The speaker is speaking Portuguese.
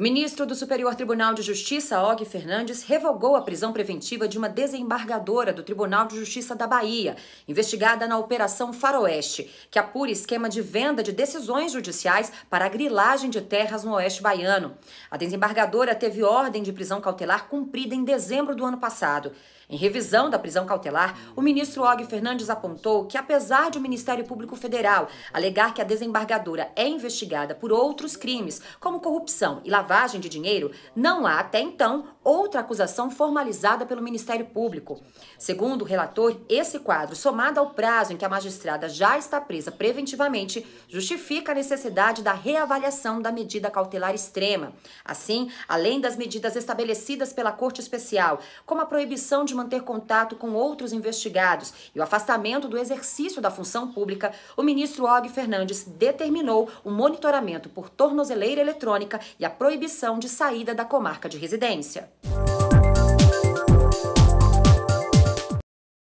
O ministro do Superior Tribunal de Justiça, Og Fernandes, revogou a prisão preventiva de uma desembargadora do Tribunal de Justiça da Bahia, investigada na Operação Faroeste, que apura esquema de venda de decisões judiciais para a grilagem de terras no Oeste Baiano. A desembargadora teve ordem de prisão cautelar cumprida em dezembro do ano passado. Em revisão da prisão cautelar, o ministro Og Fernandes apontou que, apesar de o Ministério Público Federal alegar que a desembargadora é investigada por outros crimes, como corrupção e lavagem, lavagem de dinheiro, não há até então outra acusação formalizada pelo Ministério Público. Segundo o relator, esse quadro, somado ao prazo em que a magistrada já está presa preventivamente, justifica a necessidade da reavaliação da medida cautelar extrema. Assim, além das medidas estabelecidas pela Corte Especial, como a proibição de manter contato com outros investigados e o afastamento do exercício da função pública, o ministro Og Fernandes determinou o monitoramento por tornozeleira eletrônica e a proibição proibição de saída da comarca de residência.